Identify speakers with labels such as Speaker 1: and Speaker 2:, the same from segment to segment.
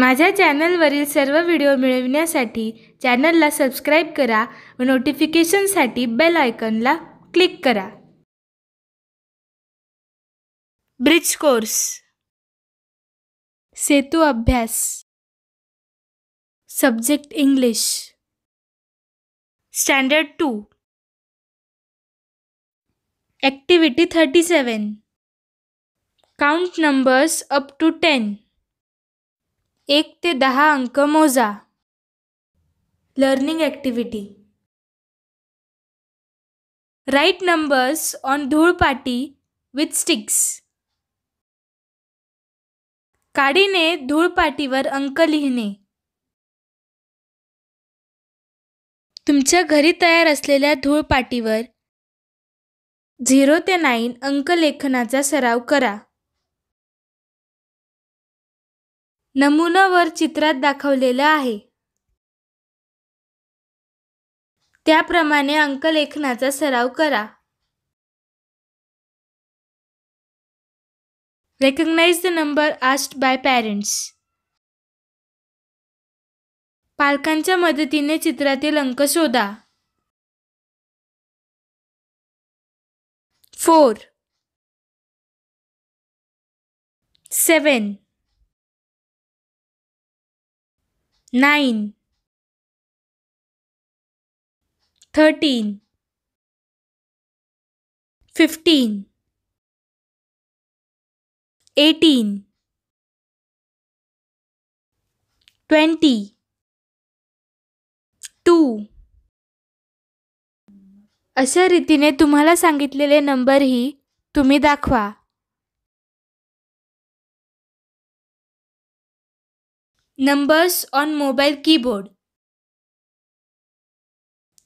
Speaker 1: माझ्या चॅनलवरील सर्व व्हिडिओ मिळविण्यासाठी चॅनलला सबस्क्राईब करा व नोटिफिकेशनसाठी बेल आयकनला क्लिक करा ब्रिज कोर्स सेतू अभ्यास subject English standard two activity thirty seven count numbers up to ten एक ते दहा अंक मोजा learning activity write numbers on धूळपाटी विथ स्टिक्स काडीने धूळपाटीवर अंक लिहिणे तुमच्या घरी तयार असलेल्या धूळपाटीवर झिरो ते नाईन अंक लेखनाचा सराव करा नमुना वर चित्रात दाखवलेला आहे त्याप्रमाणे अंकलेखनाचा सराव करा recognise the number asked by parents पालकांच्या मदतीने चित्रातील अंक शोधा four seven nine thirteen fifteen eighteen twenty two अशा रीतीने तुम्हाला सांगितलेले नंबरही तुम्ही दाखवा नंबर्स ऑन मोबाईल कीबोर्ड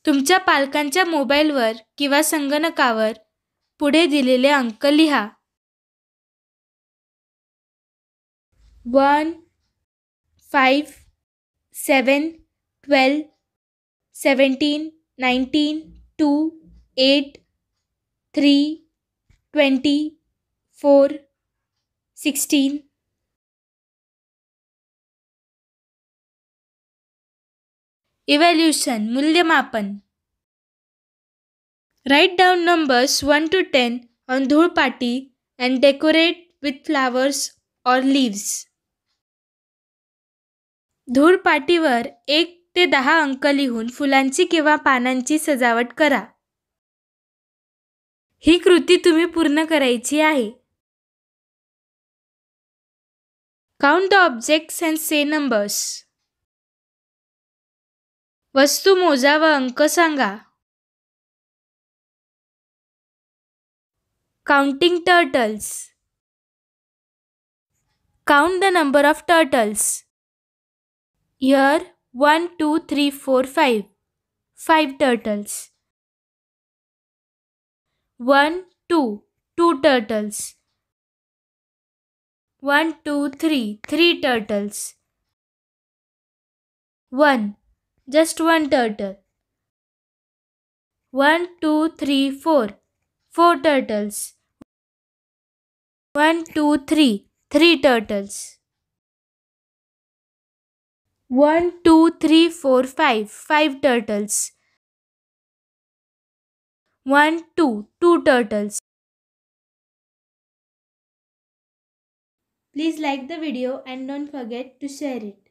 Speaker 1: तुमच्या पालकांच्या मोबाईलवर किंवा संगणकावर पुढे दिलेले अंक लिहा one five seven twelve seventeen nineteen two eight three twenty four sixteen evaluation मूल्यमापन write down numbers one two ten on पाटी and decorate with flowers or leaves धूळपाटीवर एक ते दहा अंक लिहून फुलांची किंवा पानांची सजावट करा ही कृती तुम्ही पूर्ण करायची आहे count the objects and say numbers वस्तू मोजा व Counting turtles. Count the number of turtles. Here 1, 2, 3, 4, 5. 5 turtles. 1, 2, 2 turtles. 1, 2, 3, 3 turtles. 1, just one turtle. One, two, three, four. Four turtles. One, two, three. Three turtles. One, two, three, four, five. Five turtles. One, two. Two turtles. Please like the video and don't forget to share it.